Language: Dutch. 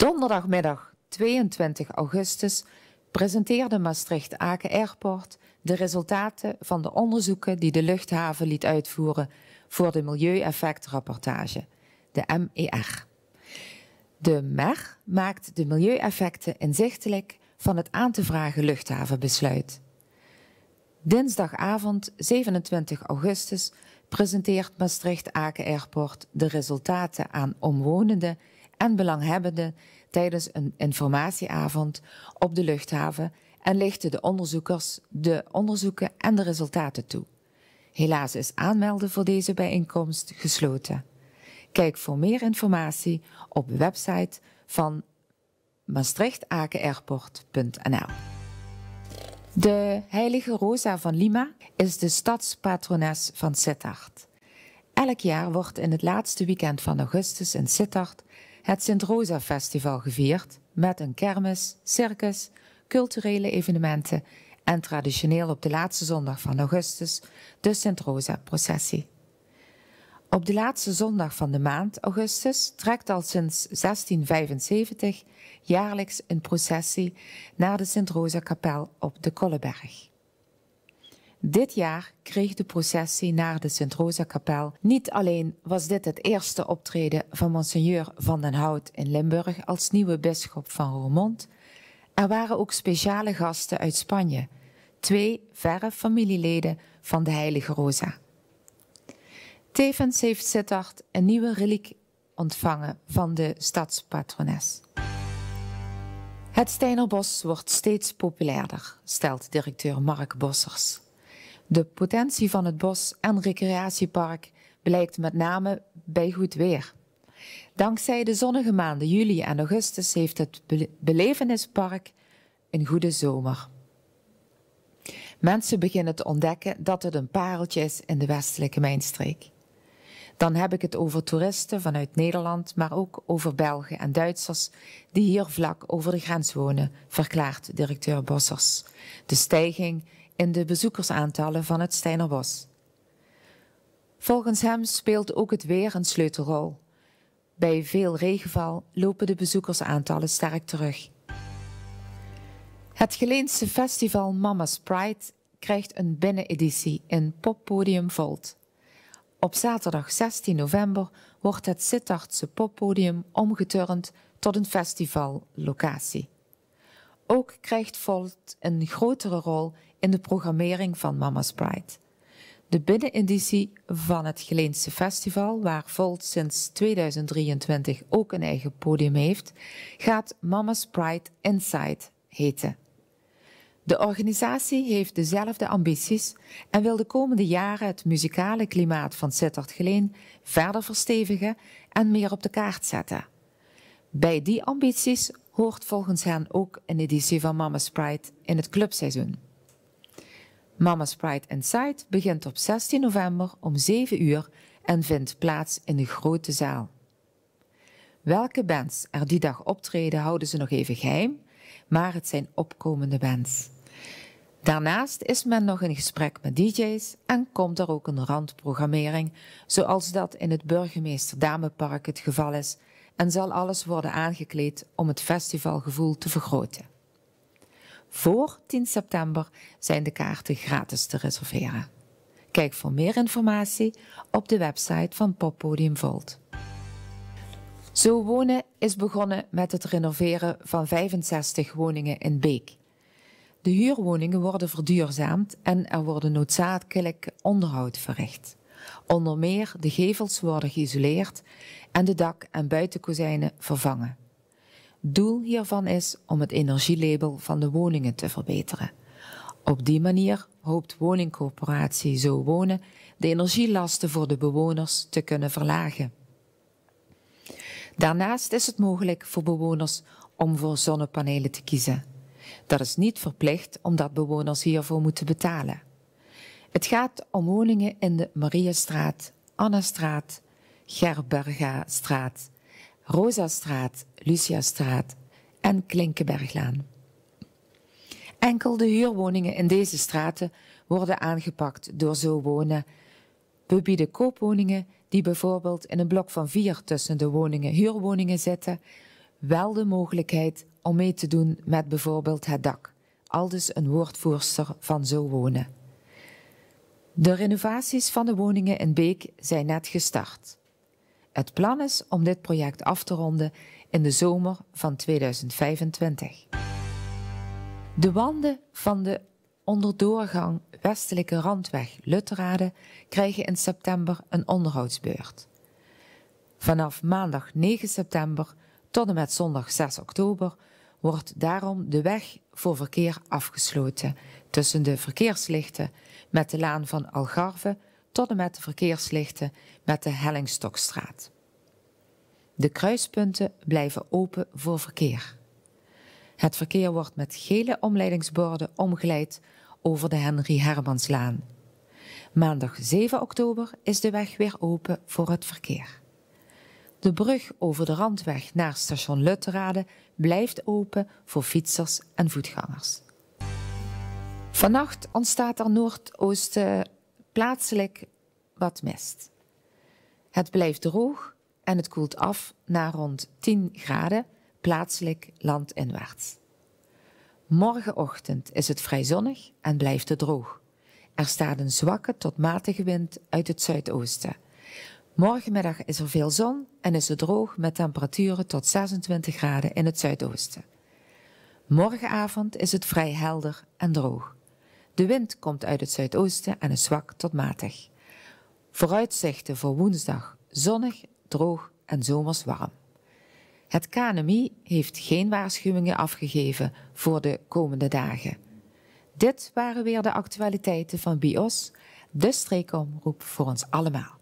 Donderdagmiddag 22 augustus presenteerde Maastricht Aken Airport de resultaten van de onderzoeken die de luchthaven liet uitvoeren voor de milieueffectrapportage, de MER. De MER maakt de milieueffecten inzichtelijk van het aan te vragen luchthavenbesluit. Dinsdagavond 27 augustus presenteert Maastricht Aken Airport de resultaten aan omwonenden en belanghebbenden tijdens een informatieavond op de luchthaven en lichten de onderzoekers de onderzoeken en de resultaten toe. Helaas is aanmelden voor deze bijeenkomst gesloten. Kijk voor meer informatie op de website van maastrichtakenairport.nl. De heilige Rosa van Lima is de stadspatrones van Sittard. Elk jaar wordt in het laatste weekend van augustus in Sittard het Sint-Rosa Festival gevierd met een kermis, circus, culturele evenementen en traditioneel op de laatste zondag van augustus de Sint-Rosa-processie. Op de laatste zondag van de maand augustus trekt al sinds 1675 jaarlijks een processie naar de Sint-Rosa-kapel op de Kolleberg. Dit jaar kreeg de processie naar de Sint-Rosa-kapel. Niet alleen was dit het eerste optreden van Monseigneur van den Hout in Limburg als nieuwe bisschop van Roermond, er waren ook speciale gasten uit Spanje, twee verre familieleden van de Heilige Rosa. Tevens heeft Sittard een nieuwe reliek ontvangen van de stadspatrones. Het Steinerbos wordt steeds populairder, stelt directeur Mark Bossers. De potentie van het bos en recreatiepark blijkt met name bij goed weer. Dankzij de zonnige maanden juli en augustus heeft het belevenispark een goede zomer. Mensen beginnen te ontdekken dat het een pareltje is in de westelijke mijnstreek. Dan heb ik het over toeristen vanuit Nederland, maar ook over Belgen en Duitsers die hier vlak over de grens wonen, verklaart directeur Bossers. De stijging in de bezoekersaantallen van het Steinerbos. Volgens hem speelt ook het weer een sleutelrol. Bij veel regenval lopen de bezoekersaantallen sterk terug. Het Geleense festival Mama's Pride krijgt een binneneditie in Poppodium Volt. Op zaterdag 16 november wordt het Sittardse poppodium omgeturnd tot een festivallocatie. Ook krijgt Volt een grotere rol in de programmering van Mama's Pride. De binneneditie van het Geleense Festival, waar Volt sinds 2023 ook een eigen podium heeft, gaat Mama's Pride Inside heten. De organisatie heeft dezelfde ambities en wil de komende jaren het muzikale klimaat van Sittard Geleen verder verstevigen en meer op de kaart zetten. Bij die ambities hoort volgens hen ook een editie van Mama's Pride in het clubseizoen. Mama's Pride Inside begint op 16 november om 7 uur en vindt plaats in de grote zaal. Welke bands er die dag optreden houden ze nog even geheim, maar het zijn opkomende bands. Daarnaast is men nog in gesprek met DJ's en komt er ook een randprogrammering, zoals dat in het Burgemeester Damepark het geval is, en zal alles worden aangekleed om het festivalgevoel te vergroten. Voor 10 september zijn de kaarten gratis te reserveren. Kijk voor meer informatie op de website van Poppodium Volt. Zo Wonen is begonnen met het renoveren van 65 woningen in Beek. De huurwoningen worden verduurzaamd en er worden noodzakelijk onderhoud verricht. Onder meer de gevels worden geïsoleerd en de dak- en buitenkozijnen vervangen. Doel hiervan is om het energielabel van de woningen te verbeteren. Op die manier hoopt woningcorporatie Zo Wonen de energielasten voor de bewoners te kunnen verlagen. Daarnaast is het mogelijk voor bewoners om voor zonnepanelen te kiezen. Dat is niet verplicht omdat bewoners hiervoor moeten betalen. Het gaat om woningen in de Mariastraat, Annastraat, Gerbergastraat, Rosastraat, Luciastraat en Klinkenberglaan. Enkel de huurwoningen in deze straten worden aangepakt door zo wonen. We bieden koopwoningen die bijvoorbeeld in een blok van vier tussen de woningen huurwoningen zitten, wel de mogelijkheid om mee te doen met bijvoorbeeld het dak. Aldus een woordvoerster van Zo Wonen. De renovaties van de woningen in Beek zijn net gestart. Het plan is om dit project af te ronden in de zomer van 2025. De wanden van de onderdoorgang Westelijke Randweg Lutterade krijgen in september een onderhoudsbeurt. Vanaf maandag 9 september tot en met zondag 6 oktober wordt daarom de weg voor verkeer afgesloten tussen de verkeerslichten met de laan van Algarve tot en met de verkeerslichten met de Hellingstokstraat. De kruispunten blijven open voor verkeer. Het verkeer wordt met gele omleidingsborden omgeleid over de Henry Hermanslaan. Maandag 7 oktober is de weg weer open voor het verkeer. De brug over de randweg naar station Lutterade blijft open voor fietsers en voetgangers. Vannacht ontstaat er noordoosten plaatselijk wat mist. Het blijft droog en het koelt af naar rond 10 graden, plaatselijk landinwaarts. Morgenochtend is het vrij zonnig en blijft het droog. Er staat een zwakke tot matige wind uit het zuidoosten. Morgenmiddag is er veel zon en is het droog met temperaturen tot 26 graden in het zuidoosten. Morgenavond is het vrij helder en droog. De wind komt uit het zuidoosten en is zwak tot matig. Vooruitzichten voor woensdag zonnig, droog en zomers warm. Het KNMI heeft geen waarschuwingen afgegeven voor de komende dagen. Dit waren weer de actualiteiten van BIOS, de streekomroep voor ons allemaal.